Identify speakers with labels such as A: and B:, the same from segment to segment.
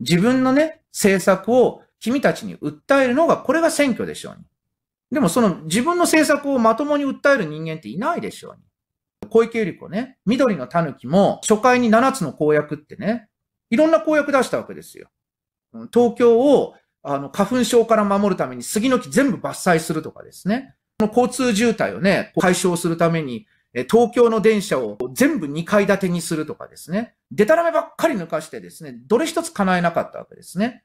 A: 自分のね、政策を君たちに訴えるのが、これが選挙でしょうに。でもその自分の政策をまともに訴える人間っていないでしょうに。小池百合子ね、緑の狸も初回に7つの公約ってね、いろんな公約出したわけですよ。東京をあの花粉症から守るために杉の木全部伐採するとかですね。この交通渋滞をね、解消するために東京の電車を全部2階建てにするとかですね、でたらめばっかり抜かしてですね、どれ一つ叶えなかったわけですね。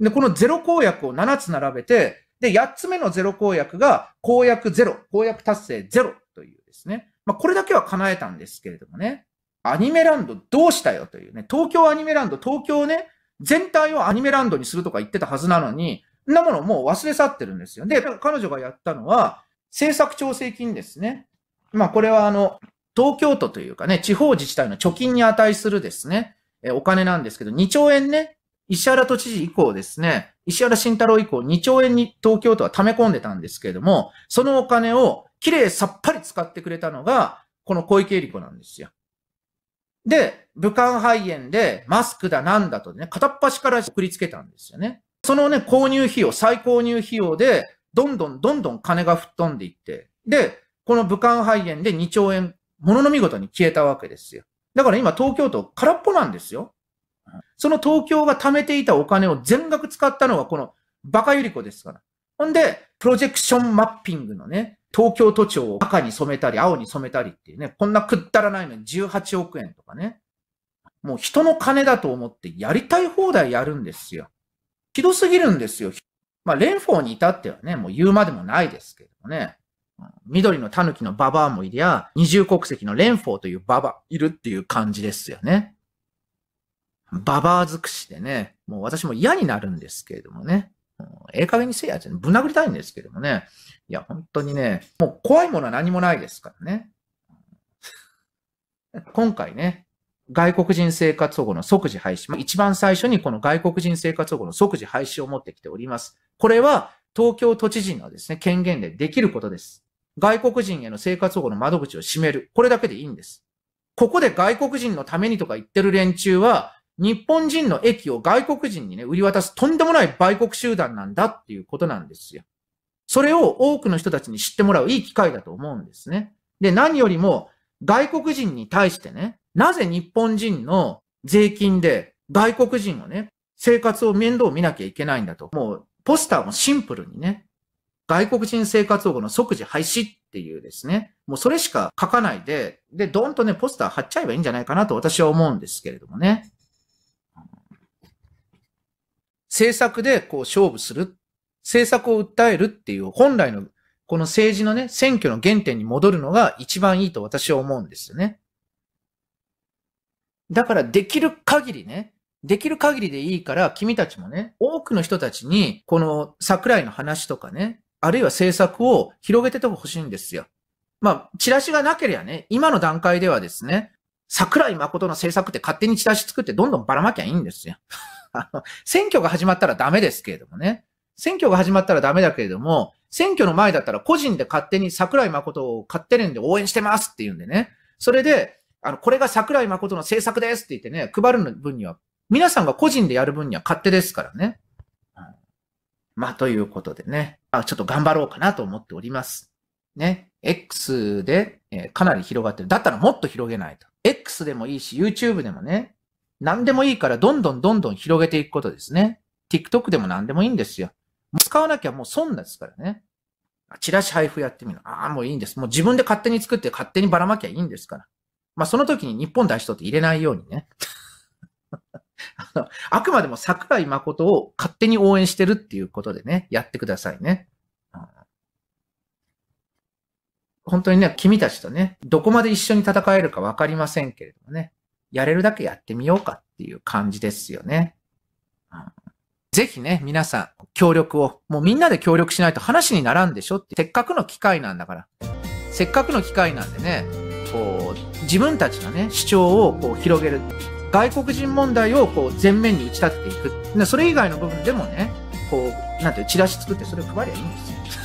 A: で、このゼロ公約を7つ並べて、で、8つ目のゼロ公約が公約ゼロ、公約達成ゼロというですね、まあ、これだけは叶えたんですけれどもね、アニメランドどうしたよというね、東京アニメランド、東京ね、全体をアニメランドにするとか言ってたはずなのに、んなものもう忘れ去ってるんですよ。で、彼女がやったのは、政策調整金ですね。まあ、これはあの、東京都というかね、地方自治体の貯金に値するですね、えお金なんですけど、2兆円ね、石原都知事以降ですね、石原慎太郎以降2兆円に東京都は溜め込んでたんですけれども、そのお金をきれいさっぱり使ってくれたのが、この小池百合子なんですよ。で、武漢肺炎でマスクだなんだとね、片っ端から送りつけたんですよね。そのね、購入費用、再購入費用で、どんどんどんどん金が吹っ飛んでいって、で、この武漢肺炎で2兆円、ものの見事に消えたわけですよ。だから今東京都空っぽなんですよ。その東京が貯めていたお金を全額使ったのがこのバカユリコですから。ほんで、プロジェクションマッピングのね、東京都庁を赤に染めたり青に染めたりっていうね、こんなくったらないのに18億円とかね。もう人の金だと思ってやりたい放題やるんですよ。ひどすぎるんですよ。まあ、連邦に至ってはね、もう言うまでもないですけどね。緑のタヌキのババアもいりゃ、二重国籍のレンフォーというババいるっていう感じですよね。ババア尽くしでね、もう私も嫌になるんですけれどもね。ええ加減にせえやつね。ぶん殴りたいんですけどもね。いや、本当にね、もう怖いものは何もないですからね。今回ね、外国人生活保護の即時廃止、一番最初にこの外国人生活保護の即時廃止を持ってきております。これは東京都知事のですね、権限でできることです。外国人への生活保護の窓口を閉める。これだけでいいんです。ここで外国人のためにとか言ってる連中は、日本人の駅を外国人にね、売り渡すとんでもない売国集団なんだっていうことなんですよ。それを多くの人たちに知ってもらういい機会だと思うんですね。で、何よりも外国人に対してね、なぜ日本人の税金で外国人をね、生活を面倒を見なきゃいけないんだと。もう、ポスターもシンプルにね、外国人生活保護の即時廃止っていうですね、もうそれしか書かないで、で、ドンとね、ポスター貼っちゃえばいいんじゃないかなと私は思うんですけれどもね。政策でこう勝負する。政策を訴えるっていう、本来のこの政治のね、選挙の原点に戻るのが一番いいと私は思うんですよね。だからできる限りね、できる限りでいいから、君たちもね、多くの人たちに、この桜井の話とかね、あるいは政策を広げててほしいんですよ。まあ、チラシがなければね、今の段階ではですね、桜井誠の政策って勝手にチラシ作ってどんどんばらまきゃいいんですよ。あの、選挙が始まったらダメですけれどもね。選挙が始まったらダメだけれども、選挙の前だったら個人で勝手に桜井誠を勝手連で応援してますって言うんでね。それで、あの、これが桜井誠の政策ですって言ってね、配る分には、皆さんが個人でやる分には勝手ですからね。まあ、ということでね、あ、ちょっと頑張ろうかなと思っております。ね。X で、えー、かなり広がってる。だったらもっと広げないと。X でもいいし、YouTube でもね、何でもいいからどんどんどんどん広げていくことですね。TikTok でも何でもいいんですよ。使わなきゃもう損ですからね。チラシ配布やってみる。ああ、もういいんです。もう自分で勝手に作って勝手にばらまきゃいいんですから。まあその時に日本出しとって入れないようにね。あの、あくまでも桜井誠を勝手に応援してるっていうことでね、やってくださいね。本当にね、君たちとね、どこまで一緒に戦えるかわかりませんけれどもね、やれるだけやってみようかっていう感じですよね。うん、ぜひね、皆さん、協力を、もうみんなで協力しないと話にならんでしょって、せっかくの機会なんだから、せっかくの機会なんでね、こう、自分たちのね、主張をこう広げる。外国人問題をこう前面に打ち立てていく。それ以外の部分でもね、こう、なんていう、チラシ作ってそれを配りゃいいんですよ。